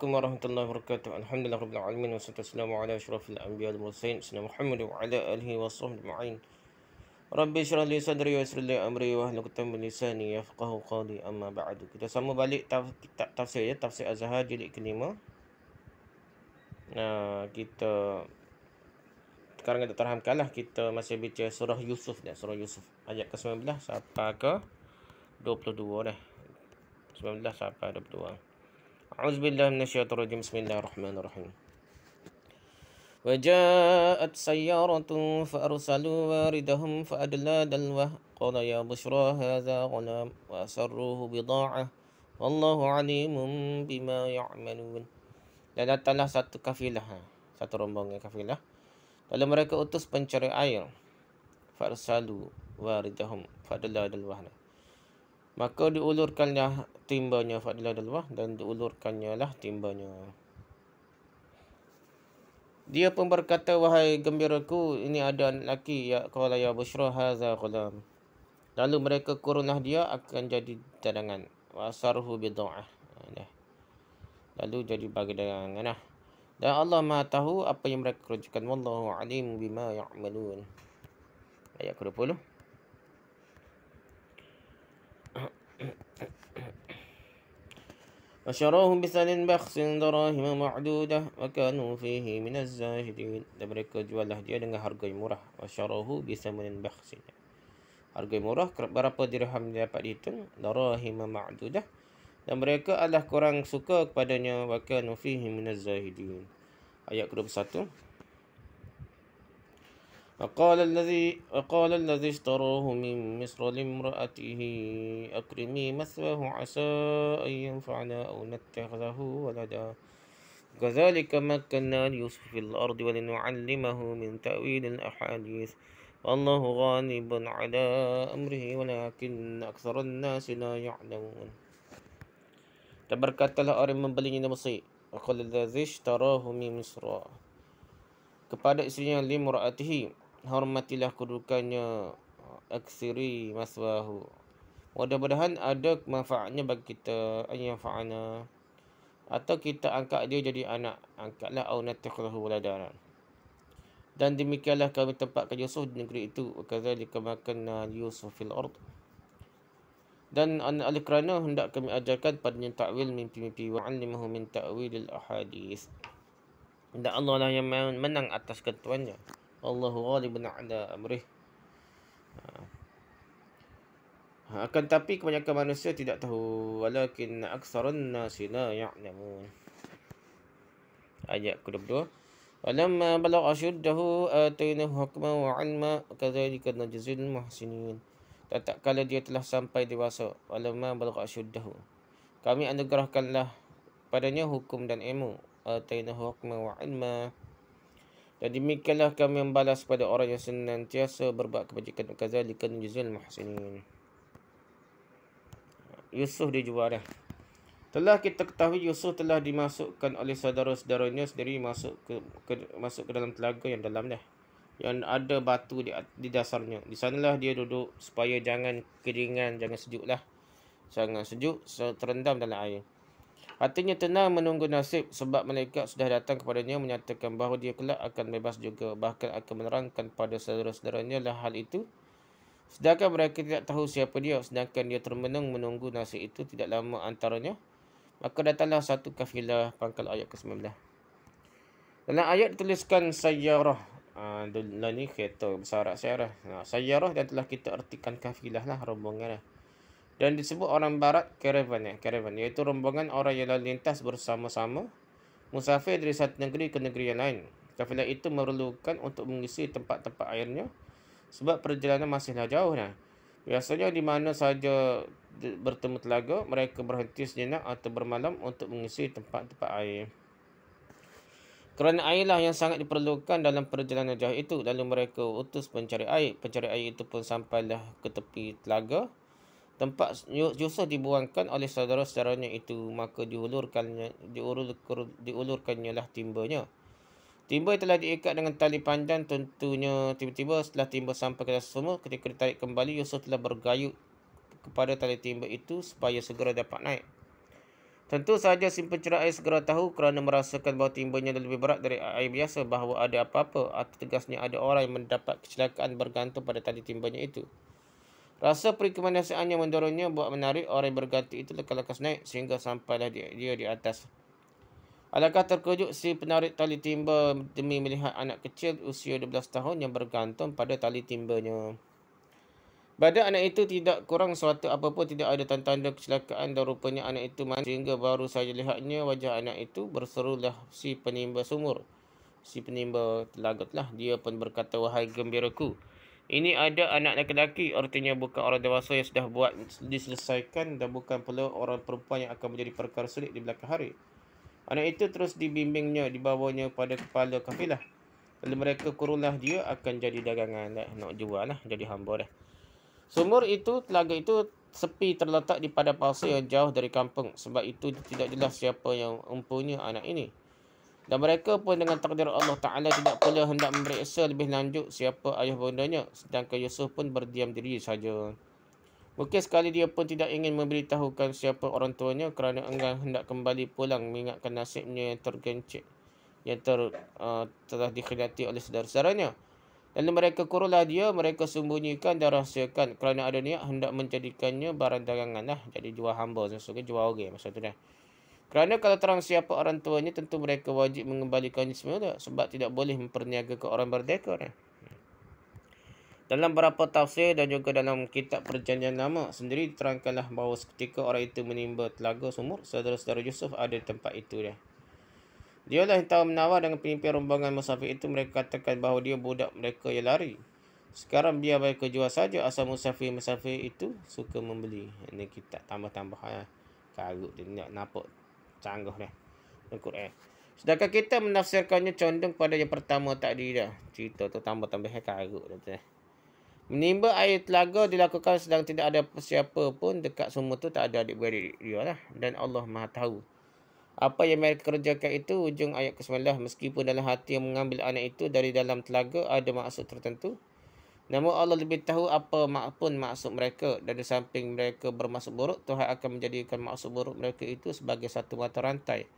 Assalamualaikum warahmatullahi wabarakatuh. Alhamdulillah rabbil alamin wassalatu wassalamu ala asyrafil anbiya wal mursalin sayyidina Muhammad wa ala alihi washabbihi ajma'in. Rabbi syrah li sadri wa yassir li amri wa hlul qatam min lisani yafqahu qawli amma ba'du. Kita sama balik taf- kitab tafsir ya, tafsir Az-Zahar jilid kelima. Nah, kita sekarang kita terhamkanlah kita masih baca surah Yusuf dan surah Yusuf ayat ke-19 sampai ke 22 dah. 19 sampai 22. A'udzubillahi minasyaitonir rajim. Bismillahirrahmanirrahim. وجاءت سيارة فأرسلوا واردهم فأدلى دلوه قال يا بشرى هذا غلام وأسروه بضاعة والله عليم بما يعملون لذا تلا ست كفيلة ست رمبونغ كفيلة لذا مريكا أتس بنشري أير فأرسلوا واردهم فأدلى دلوه maka diulurkanlah timbanya Fadlan Dalwah dan diulurkannya lah timbanya. Dia pun berkata, wahai gembiraku, ini ada anak lelaki, ya kuala ya busra haza Lalu mereka kurunah dia akan jadi cadangan. Wasarhu bidu'ah. Lalu jadi bagi dengan lah. Dan Allah maha tahu apa yang mereka kerjakan. Wallahu alim bima ya'malun. Ayat ke-20. وشروه بثل بخس دراهم معدودة وكانوا فيه من الزاهدين Dan mereka jualah dia dengan harga yang murah وشروه بثمن بخس Harga yang murah berapa dirham dia dapat dihitung دراهم معدودة Dan mereka adalah kurang suka kepadanya وكانوا فيه من Ayat ke-21 وقال الذي وقال الذي اشتروه من مصر لامرأته أكرمي مثواه عسى أن ينفعنا أو نتخذه ولدا كذلك مكنا ليوسف في الأرض ولنعلمه من تأويل الأحاديث والله غالب على أمره ولكن أكثر الناس لا يعلمون الله أرم من بلين نمصي وقال الذي اشتراه من مصر Kepada istrinya limraatihi hormatilah kedudukannya uh, aksiri maswahu mudah-mudahan ada manfaatnya bagi kita ayyan fa'ana atau kita angkat dia jadi anak angkatlah au natakhuhu waladana dan demikianlah kami tempatkan Yusuf di negeri itu kazalika makanna Yusuf fil ard dan oleh kerana hendak kami ajarkan pada yang ta'wil mimpi-mimpi wa'allimahu min ta'wilil ahadis dan Allah lah yang menang atas ketuanya. Allahu ghaliban ala amrih. Ha. Akan tapi kebanyakan manusia tidak tahu walakin aktsarun nasila la ya'lamun. Ayat ke-22. Walamma balagh ashuddahu atainahu hukman wa 'ilma kadzalika najzil dan Tatkala kala dia telah sampai dewasa walamma balagh ashuddahu. Kami anugerahkanlah padanya hukum dan ilmu atainahu hukman wa 'ilma. Dan demikianlah kami membalas kepada orang yang senantiasa berbuat kebajikan kezalika nujuzil muhsinin. Yusuf dijual juara. Telah kita ketahui Yusuf telah dimasukkan oleh saudara-saudaranya sendiri masuk ke, ke masuk ke dalam telaga yang dalam dah. Yang ada batu di, di dasarnya. Di sanalah dia duduk supaya jangan keringan, jangan sejuklah. Jangan sejuk, terendam dalam air. Hatinya tenang menunggu nasib sebab malaikat sudah datang kepadanya menyatakan bahawa dia kelak akan bebas juga bahkan akan menerangkan pada saudara-saudaranya lah hal itu. Sedangkan mereka tidak tahu siapa dia sedangkan dia termenung menunggu nasib itu tidak lama antaranya. Maka datanglah satu kafilah pangkal ayat ke-19. Dalam ayat dituliskan sayyarah. Ah, ini kereta besar sayyarah. Ah, sayyarah dan telah kita ertikan kafilah lah rombongan lah dan disebut orang barat caravan ya caravan iaitu rombongan orang yang lalu lintas bersama-sama musafir dari satu negeri ke negeri yang lain kafilah itu memerlukan untuk mengisi tempat-tempat airnya sebab perjalanan masihlah jauh nah biasanya di mana saja bertemu telaga mereka berhenti sejenak atau bermalam untuk mengisi tempat-tempat air kerana airlah yang sangat diperlukan dalam perjalanan jauh itu lalu mereka utus pencari air pencari air itu pun sampailah ke tepi telaga tempat Yusuf dibuangkan oleh saudara-saudaranya itu maka diulurkan diulur, diulurkannya lah timbanya timba telah diikat dengan tali panjang tentunya tiba-tiba setelah timba sampai ke semua ketika ditarik kembali Yusuf telah bergayut kepada tali timba itu supaya segera dapat naik tentu saja si pencerai segera tahu kerana merasakan bahawa timbanya lebih berat dari air biasa bahawa ada apa-apa atau tegasnya ada orang yang mendapat kecelakaan bergantung pada tali timbanya itu Rasa perikemanasiannya mendorongnya buat menarik orang berganti itu lekas-lekas naik sehingga sampailah dia, dia di atas. Alakah terkejut si penarik tali timba demi melihat anak kecil usia 12 tahun yang bergantung pada tali timbanya. Badan anak itu tidak kurang suatu apapun tidak ada tanda-tanda kecelakaan dan rupanya anak itu mandi sehingga baru saja lihatnya wajah anak itu berserulah si penimba sumur. Si penimba telagutlah dia pun berkata wahai gembiraku. Ini ada anak lelaki, artinya bukan orang dewasa yang sudah buat diselesaikan dan bukan pula orang perempuan yang akan menjadi perkara sulit di belakang hari. Anak itu terus dibimbingnya, dibawanya pada kepala kafilah. Lalu mereka kurulah dia akan jadi dagangan, nak jual lah, jadi hamba dah. Sumur itu, telaga itu sepi terletak di padang pasir yang jauh dari kampung. Sebab itu tidak jelas siapa yang mempunyai anak ini. Dan mereka pun dengan takdir Allah Ta'ala tidak perlu hendak memeriksa lebih lanjut siapa ayah bundanya. Sedangkan Yusuf pun berdiam diri saja. Mungkin sekali dia pun tidak ingin memberitahukan siapa orang tuanya kerana enggan hendak kembali pulang mengingatkan nasibnya yang tergencet yang ter, uh, telah dikhidati oleh saudara-saudaranya. Dan mereka kurulah dia, mereka sembunyikan dan rahsiakan kerana ada niat hendak menjadikannya barang daganganlah. Jadi jual hamba, maksudnya jual orang okay, masa tu dah. Kerana kalau terang siapa orang tuanya, tentu mereka wajib mengembalikannya semula. Sebab tidak boleh memperniaga ke orang merdeka. Ya. Dalam beberapa tafsir dan juga dalam kitab perjanjian lama sendiri, terangkanlah bahawa ketika orang itu menimba telaga sumur, saudara-saudara Yusuf ada tempat itu. Ya. Dia lah yang tahu menawar dengan pemimpin rombongan musafir itu. Mereka katakan bahawa dia budak mereka yang lari. Sekarang biar mereka jual saja asal musafir-musafir itu suka membeli. Ini kita tambah-tambah. Ya. Karut dia nak nampak canggah dah. Al-Quran. Sedangkan kita menafsirkannya condong pada yang pertama tadi dah. Cerita tu tambah-tambah karut dah tu. Eh. Menimba air telaga dilakukan sedang tidak ada siapa pun dekat semua tu tak ada adik-beradik dia lah. Dan Allah maha tahu. Apa yang mereka kerjakan itu, ujung ayat ke-9, meskipun dalam hati yang mengambil anak itu dari dalam telaga ada maksud tertentu, Namun Allah lebih tahu apa pun maksud mereka dan di samping mereka bermaksud buruk, Tuhan akan menjadikan maksud buruk mereka itu sebagai satu mata rantai.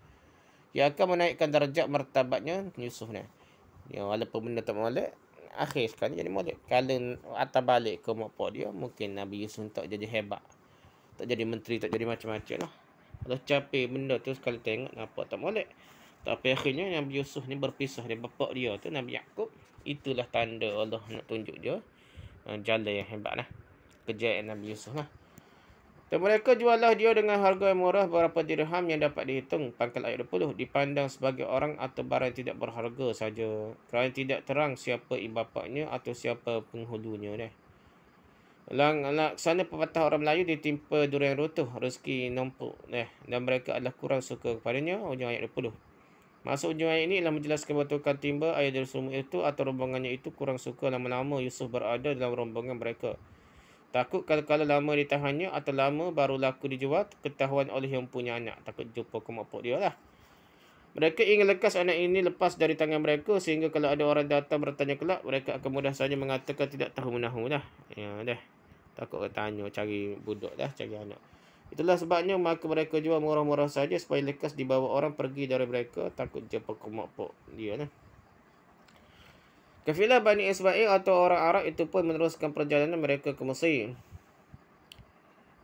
Ia akan menaikkan darjat martabatnya Yusuf ni. Ya, walaupun benda tak molek, akhir sekali jadi molek. Kalau atas balik ke mokpok dia, mungkin Nabi Yusuf tak jadi hebat. Tak jadi menteri, tak jadi macam-macam lah. Kalau capai benda tu sekali tengok, nampak tak molek. Tapi akhirnya Nabi Yusuf ni berpisah dengan bapak dia tu Nabi Yakub. Itulah tanda Allah nak tunjuk dia eh, jalan yang hebat lah. Kejayaan Nabi Yusuf lah. Dan mereka jualah dia dengan harga yang murah berapa dirham yang dapat dihitung. Pangkal ayat 20. Dipandang sebagai orang atau barang yang tidak berharga saja. Kerana tidak terang siapa ibu bapaknya atau siapa penghulunya ni. Lang sana pepatah orang Melayu ditimpa durian rotuh rezeki numpuk eh, dan mereka adalah kurang suka kepadanya hujung ayat Maksudnya ayat ini ialah menjelaskan batukan timba ayat dari semua itu atau rombongannya itu kurang suka lama-lama Yusuf berada dalam rombongan mereka. Takut kalau-kalau lama ditahannya atau lama baru laku dijual ketahuan oleh yang punya anak. Takut jumpa kemampuk dia lah. Mereka ingin lekas anak ini lepas dari tangan mereka sehingga kalau ada orang datang bertanya kelak, mereka akan mudah saja mengatakan tidak tahu menahu lah. Ya, dah. Takut orang cari budak dah, cari anak. Itulah sebabnya maka mereka jual murah-murah saja supaya lekas dibawa orang pergi dari mereka takut jumpa kemokpok dia. Nah. Kafilah Bani Ismail atau orang Arab itu pun meneruskan perjalanan mereka ke Mesir.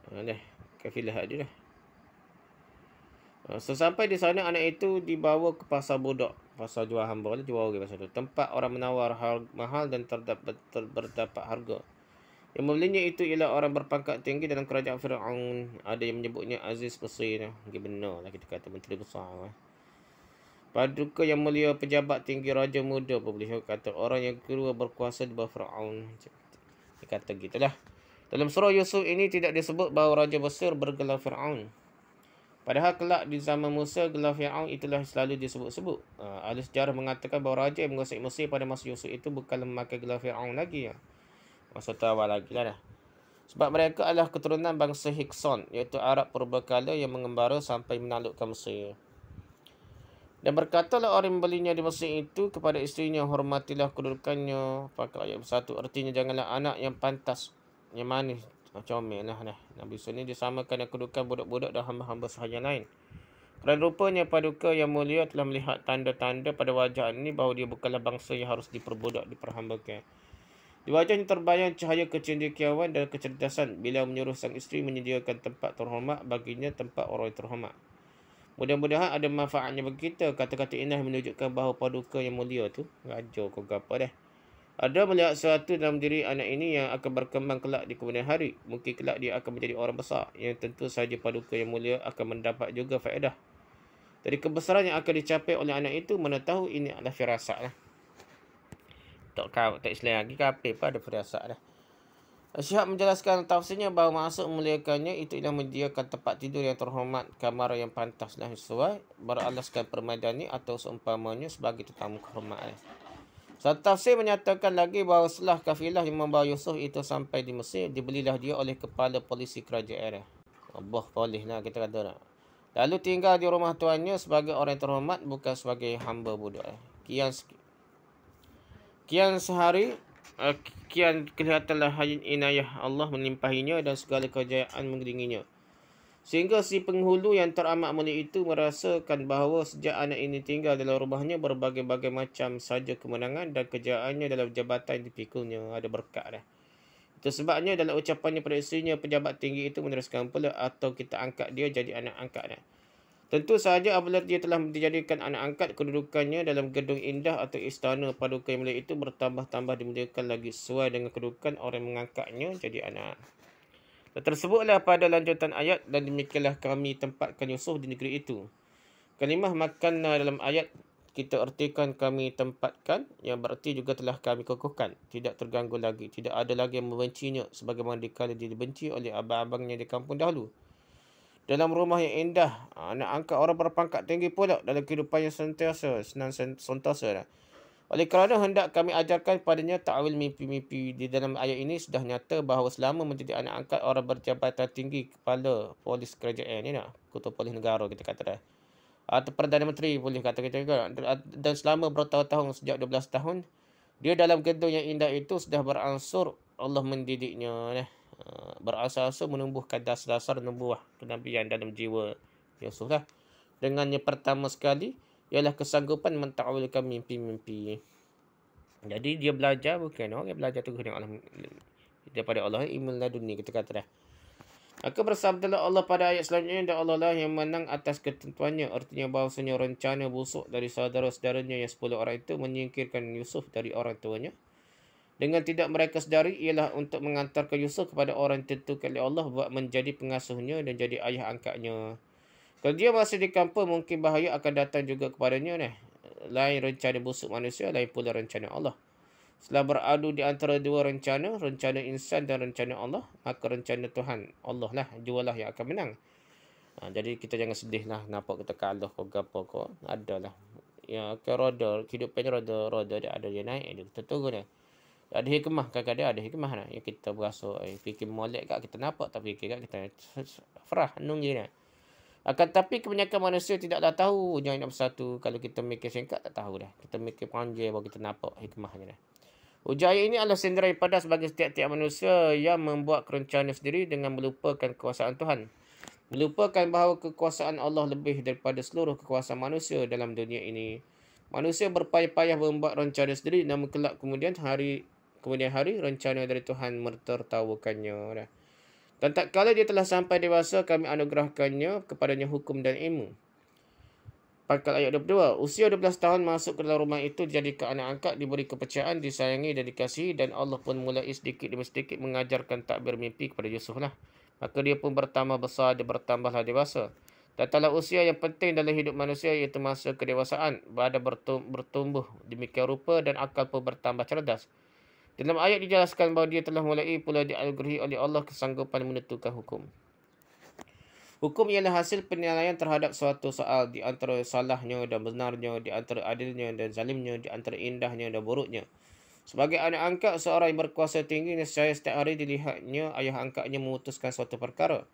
Nah, kafilah itu eh, Sesampai di sana anak itu dibawa ke pasar budak. Pasar jual hamba jual dibawa ke pasar itu. Tempat orang menawar harga mahal dan terdapat, ter, harga. Yang membelinya itu ialah orang berpangkat tinggi dalam kerajaan Fir'aun. Ada yang menyebutnya Aziz Mesir. Okay, benar lah kita kata menteri besar. Eh. Paduka yang mulia pejabat tinggi raja muda pun boleh kata orang yang kedua berkuasa di bawah Fir'aun. Dia kata lah, Dalam surah Yusuf ini tidak disebut bahawa Raja Mesir bergelar Fir'aun. Padahal kelak di zaman Musa, gelar Fir'aun itulah selalu disebut-sebut. Uh, sejarah mengatakan bahawa Raja yang menguasai Mesir pada masa Yusuf itu bukan memakai gelar Fir'aun lagi. Ya. Masa tu awal lagi lah dah. Sebab mereka adalah keturunan bangsa Hikson, iaitu Arab purbakala yang mengembara sampai menaklukkan Mesir. Dan berkatalah orang belinya di Mesir itu kepada isterinya, hormatilah kedudukannya. Pakat ayat bersatu, artinya janganlah anak yang pantas, yang manis. Comel lah dah. Nabi Sunni disamakan dengan kedudukan budak-budak dan hamba-hamba sahaja lain. Kerana rupanya paduka yang mulia telah melihat tanda-tanda pada wajah ini bahawa dia bukanlah bangsa yang harus diperbudak, diperhambakan. Di wajahnya terbayang cahaya kecendekiawan dan kecerdasan bila menyuruh sang isteri menyediakan tempat terhormat baginya tempat orang terhormat. Mudah-mudahan ada manfaatnya bagi kita. Kata-kata Inah menunjukkan bahawa paduka yang mulia tu raja kau gapa deh. Ada melihat sesuatu dalam diri anak ini yang akan berkembang kelak di kemudian hari. Mungkin kelak dia akan menjadi orang besar. Yang tentu saja paduka yang mulia akan mendapat juga faedah. Dari kebesaran yang akan dicapai oleh anak itu, mana tahu ini adalah firasat lah tak kau tak Islam lagi kafir pun ada firasat dah. Syihab menjelaskan tafsirnya bahawa masuk memuliakannya itu ialah menyediakan tempat tidur yang terhormat, kamar yang pantas dan sesuai, beralaskan permadani atau seumpamanya sebagai tetamu kehormatan. Satu tafsir menyatakan lagi bahawa setelah kafilah yang membawa Yusuf itu sampai di Mesir, dibelilah dia oleh kepala polisi kerajaan. Allah polis nak kita kata nak. Lalu tinggal di rumah tuannya sebagai orang terhormat bukan sebagai hamba budak. Kian sikit kian sehari eh, kian kelihatanlah hajin inayah Allah menimpahinya dan segala kejayaan mengelilinginya. Sehingga si penghulu yang teramat mulia itu merasakan bahawa sejak anak ini tinggal dalam rumahnya berbagai-bagai macam saja kemenangan dan kejayaannya dalam jabatan yang dipikulnya ada berkat dah. Itu sebabnya dalam ucapannya pada istrinya pejabat tinggi itu meneruskan pula atau kita angkat dia jadi anak angkat dah. Tentu sahaja apabila dia telah dijadikan anak angkat, kedudukannya dalam gedung indah atau istana paduka yang mulia itu bertambah-tambah dimuliakan lagi sesuai dengan kedudukan orang mengangkatnya jadi anak. Tersebutlah pada lanjutan ayat dan demikianlah kami tempatkan Yusuf di negeri itu. Kalimah makanlah dalam ayat kita ertikan kami tempatkan yang berarti juga telah kami kukuhkan. Tidak terganggu lagi. Tidak ada lagi yang membencinya sebagaimana dikala dia dibenci oleh abang-abangnya di kampung dahulu dalam rumah yang indah. Ha, nak angkat orang berpangkat tinggi pula dalam kehidupan yang sentiasa. Senang sentiasa lah. Oleh kerana hendak kami ajarkan padanya ta'wil mimpi-mimpi di dalam ayat ini sudah nyata bahawa selama menjadi anak angkat orang berjabatan tinggi kepala polis kerajaan ini nak kutub polis negara kita kata dah. Atau Perdana Menteri boleh kata kita juga. Dan selama bertahun-tahun sejak 12 tahun dia dalam gedung yang indah itu sudah beransur Allah mendidiknya. Nah. Ah, berasa-asa menumbuhkan dasar-dasar nubuah kenabian dalam jiwa Yusuf lah. Dengan yang pertama sekali ialah kesanggupan mentakwilkan mimpi-mimpi. Jadi dia belajar bukan orang yang belajar terus dengan Allah daripada Allah eh? ilmu laduni kita kata dah. Aku bersabdalah Allah pada ayat selanjutnya dan Allah lah yang menang atas ketentuannya. Artinya bahawasanya rencana busuk dari saudara-saudaranya yang 10 orang itu menyingkirkan Yusuf dari orang tuanya. Dengan tidak mereka sedari ialah untuk mengantar ke Yusuf kepada orang tentu kali Allah buat menjadi pengasuhnya dan jadi ayah angkatnya. Kalau dia masih di kampung mungkin bahaya akan datang juga kepadanya ni. Lain rencana busuk manusia, lain pula rencana Allah. Setelah beradu di antara dua rencana, rencana insan dan rencana Allah, maka rencana Tuhan Allah lah, jualah yang akan menang. Ha, jadi kita jangan sedih lah, nampak kita kalah kau gapa kau, adalah. Ya, kau roda, hidupnya roda, roda dia ada yang naik, dia kita turun lah. Ya ada hikmah kadang-kadang ada hikmah nah yang kita berasa eh, fikir molek kat kita nampak tapi fikir kat kita farah nunggu nah akan tapi kebanyakan manusia tidak dah tahu jangan nak bersatu kalau kita mikir singkat tak tahu dah kita mikir panjang baru kita nampak hikmahnya nah Ujaya ini adalah sendirai pada sebagai setiap-tiap manusia yang membuat kerencana sendiri dengan melupakan kekuasaan Tuhan. Melupakan bahawa kekuasaan Allah lebih daripada seluruh kekuasaan manusia dalam dunia ini. Manusia berpayah-payah membuat rencana sendiri namun kelak kemudian hari kemudian hari rencana dari Tuhan mertertawakannya. Dan tak kala dia telah sampai dewasa, kami anugerahkannya kepadanya hukum dan ilmu. Pakal ayat 22, usia 12 tahun masuk ke dalam rumah itu jadi ke anak angkat, diberi kepercayaan, disayangi dan dikasihi dan Allah pun mulai sedikit demi sedikit mengajarkan takbir mimpi kepada Yusuf lah. Maka dia pun bertambah besar dan bertambahlah dewasa. Datanglah usia yang penting dalam hidup manusia iaitu masa kedewasaan. Badan bertumbuh demikian rupa dan akal pun bertambah cerdas. Dalam ayat dijelaskan bahawa dia telah mulai pula dianugerahi oleh Allah kesanggupan menentukan hukum. Hukum ialah hasil penilaian terhadap suatu soal di antara salahnya dan benarnya, di antara adilnya dan zalimnya, di antara indahnya dan buruknya. Sebagai anak angkat seorang yang berkuasa tinggi, nescaya setiap hari dilihatnya ayah angkatnya memutuskan suatu perkara.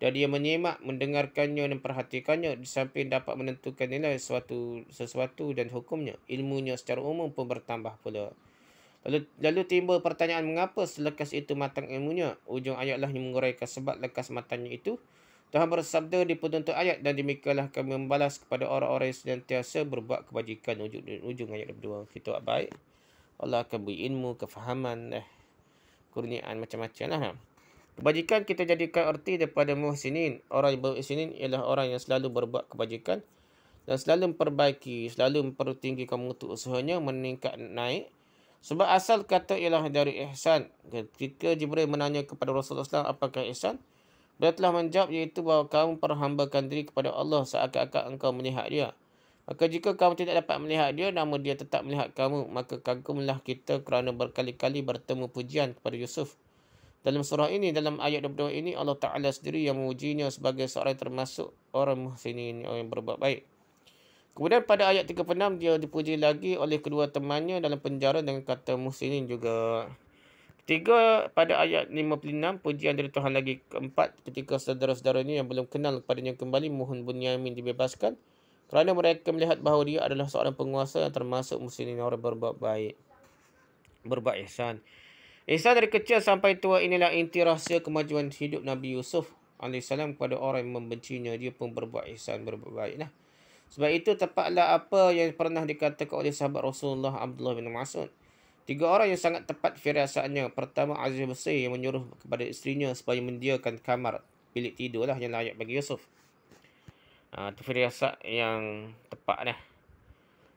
Dan dia menyimak, mendengarkannya dan perhatikannya di samping dapat menentukan nilai suatu sesuatu dan hukumnya. Ilmunya secara umum pun bertambah pula. Lalu, lalu timbul pertanyaan mengapa selekas itu matang ilmunya? Ujung ayatlah yang menguraikan sebab lekas matangnya itu. Tuhan bersabda di penuntut ayat dan demikianlah kami membalas kepada orang-orang yang sentiasa berbuat kebajikan ujung, ujung ayat kedua. Kita buat baik. Allah akan beri ilmu, kefahaman, eh, kurniaan macam-macam lah. Kebajikan kita jadikan erti daripada muhsinin. Orang yang berisinin ialah orang yang selalu berbuat kebajikan dan selalu memperbaiki, selalu mempertinggikan mutu usahanya, meningkat naik sebab asal kata ialah dari ihsan. Ketika Jibril menanya kepada Rasulullah SAW apakah ihsan, beliau telah menjawab iaitu bahawa kamu perhambakan diri kepada Allah seakan-akan engkau melihat dia. Maka jika kamu tidak dapat melihat dia, namun dia tetap melihat kamu, maka kagumlah kita kerana berkali-kali bertemu pujian kepada Yusuf. Dalam surah ini, dalam ayat 22 ini, Allah Ta'ala sendiri yang mengujinya sebagai seorang termasuk orang muhsinin, orang yang berbuat baik. Kemudian pada ayat 36 dia dipuji lagi oleh kedua temannya dalam penjara dengan kata muhsinin juga. Ketiga pada ayat 56 pujian dari Tuhan lagi keempat ketika saudara-saudaranya yang belum kenal kepadanya kembali mohon Bunyamin dibebaskan kerana mereka melihat bahawa dia adalah seorang penguasa yang termasuk muhsinin orang berbuat baik. Berbuat ihsan. Ihsan dari kecil sampai tua inilah inti rahsia kemajuan hidup Nabi Yusuf alaihissalam kepada orang yang membencinya. Dia pun berbuat ihsan, berbuat baik. Sebab itu tepatlah apa yang pernah dikatakan oleh sahabat Rasulullah Abdullah bin Mas'ud. Tiga orang yang sangat tepat firasatnya. Pertama Aziz Besi yang menyuruh kepada isterinya supaya mendiakan kamar bilik tidurlah yang layak bagi Yusuf. Ha, itu firasat yang tepat lah.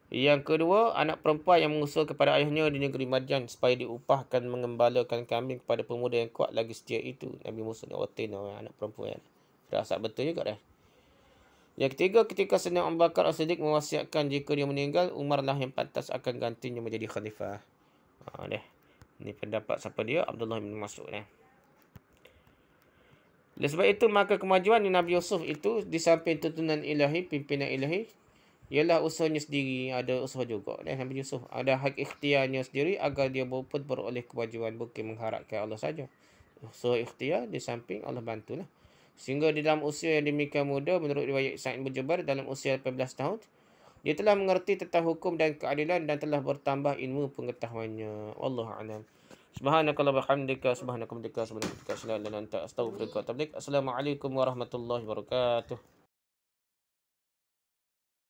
Yang kedua, anak perempuan yang mengusul kepada ayahnya di negeri Madian supaya diupahkan mengembalakan kambing kepada pemuda yang kuat lagi setia itu. Nabi Musa ni otin anak perempuan. Firasat betul juga dah. Eh? Yang ketiga ketika Sayyidina Abu Bakar As-Siddiq mewasiatkan jika dia meninggal Umarlah yang pantas akan gantinya menjadi khalifah. Ha ni. Ni pendapat siapa dia? Abdullah bin Mas'ud ni. Oleh sebab itu maka kemajuan Nabi Yusuf itu di samping tuntunan ilahi, pimpinan ilahi ialah usahanya sendiri ada usaha juga ni Nabi Yusuf ada hak ikhtiarnya sendiri agar dia berpet beroleh kemajuan bukan mengharapkan Allah saja. So ikhtiar di samping Allah bantulah. Sehingga di dalam usia yang demikian muda menurut riwayat Sa'id bin Jubair dalam usia 18 tahun dia telah mengerti tentang hukum dan keadilan dan telah bertambah ilmu pengetahuannya. Wallahu a'lam. Subhanakallah wa hamdika subhanakallah wa bihamdika subhanakallah wa bihamdika asyhadu an la ilaha illa anta astaghfiruka wa atubu ilaik. Assalamualaikum warahmatullahi wabarakatuh.